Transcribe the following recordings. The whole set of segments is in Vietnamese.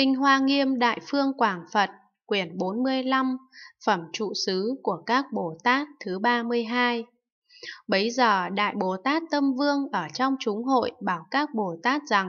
Kinh Hoa Nghiêm Đại Phương Quảng Phật, quyển 45, phẩm trụ xứ của các Bồ Tát thứ 32. Bấy giờ Đại Bồ Tát Tâm Vương ở trong chúng hội bảo các Bồ Tát rằng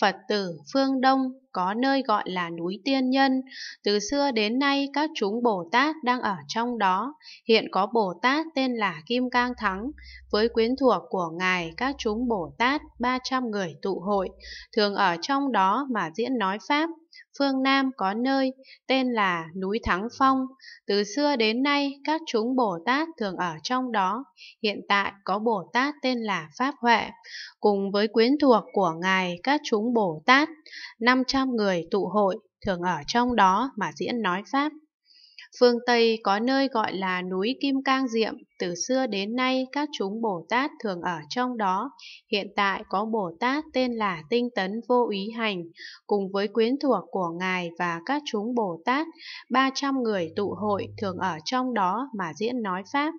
Phật tử phương Đông có nơi gọi là núi Tiên Nhân, từ xưa đến nay các chúng Bồ Tát đang ở trong đó, hiện có Bồ Tát tên là Kim Cang Thắng, với quyến thuộc của Ngài các chúng Bồ Tát 300 người tụ hội, thường ở trong đó mà diễn nói Pháp phương Nam có nơi tên là núi Thắng Phong. Từ xưa đến nay, các chúng Bồ Tát thường ở trong đó. Hiện tại có Bồ Tát tên là Pháp Huệ. Cùng với quyến thuộc của Ngài, các chúng Bồ Tát, 500 người tụ hội thường ở trong đó mà diễn nói Pháp. Phương Tây có nơi gọi là núi Kim Cang Diệm, từ xưa đến nay các chúng Bồ Tát thường ở trong đó. Hiện tại có Bồ Tát tên là Tinh Tấn Vô Ý Hành, cùng với quyến thuộc của Ngài và các chúng Bồ Tát, 300 người tụ hội thường ở trong đó mà diễn nói Pháp.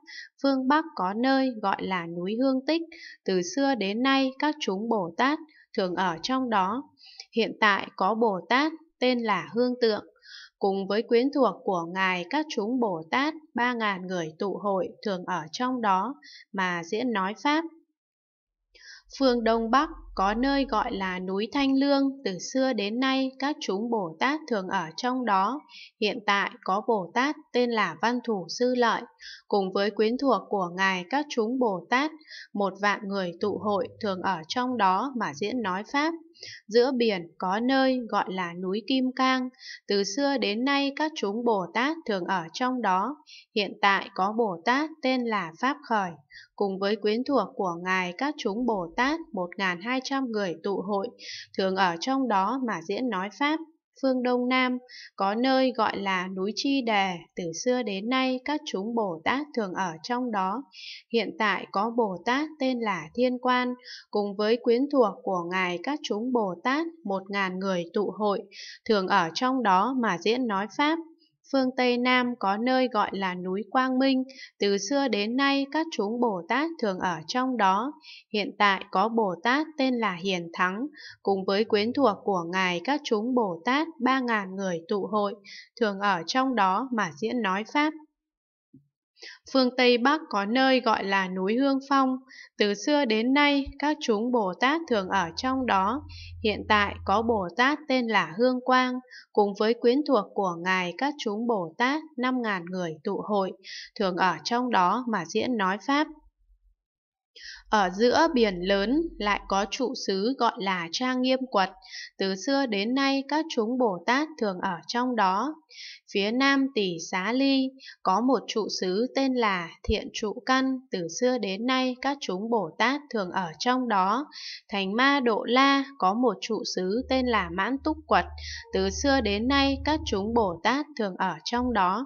Phương Bắc có nơi gọi là núi Hương Tích, từ xưa đến nay các chúng Bồ Tát thường ở trong đó. Hiện tại có Bồ Tát tên là Hương Tượng cùng với quyến thuộc của Ngài các chúng Bồ Tát, ba ngàn người tụ hội thường ở trong đó mà diễn nói Pháp. Phương Đông Bắc có nơi gọi là núi Thanh Lương, từ xưa đến nay các chúng Bồ Tát thường ở trong đó. Hiện tại có Bồ Tát tên là Văn Thủ Sư Lợi, cùng với quyến thuộc của Ngài các chúng Bồ Tát, một vạn người tụ hội thường ở trong đó mà diễn nói Pháp. Giữa biển có nơi gọi là núi Kim Cang, từ xưa đến nay các chúng Bồ Tát thường ở trong đó, hiện tại có Bồ Tát tên là Pháp Khởi, cùng với quyến thuộc của Ngài các chúng Bồ Tát 1.200 300 người tụ hội, thường ở trong đó mà diễn nói Pháp. Phương Đông Nam có nơi gọi là núi Chi Đề, từ xưa đến nay các chúng Bồ Tát thường ở trong đó. Hiện tại có Bồ Tát tên là Thiên Quan, cùng với quyến thuộc của Ngài các chúng Bồ Tát một ngàn người tụ hội, thường ở trong đó mà diễn nói Pháp, Phương Tây Nam có nơi gọi là núi Quang Minh, từ xưa đến nay các chúng Bồ Tát thường ở trong đó. Hiện tại có Bồ Tát tên là Hiền Thắng, cùng với quyến thuộc của Ngài các chúng Bồ Tát 3.000 người tụ hội, thường ở trong đó mà diễn nói Pháp. Phương Tây Bắc có nơi gọi là núi Hương Phong, từ xưa đến nay các chúng Bồ Tát thường ở trong đó. Hiện tại có Bồ Tát tên là Hương Quang, cùng với quyến thuộc của Ngài các chúng Bồ Tát 5.000 người tụ hội, thường ở trong đó mà diễn nói Pháp. Ở giữa biển lớn lại có trụ xứ gọi là Trang Nghiêm Quật, từ xưa đến nay các chúng Bồ Tát thường ở trong đó. Phía nam tỷ Xá Ly có một trụ xứ tên là Thiện Trụ Căn, từ xưa đến nay các chúng Bồ Tát thường ở trong đó. Thành Ma Độ La có một trụ xứ tên là Mãn Túc Quật, từ xưa đến nay các chúng Bồ Tát thường ở trong đó.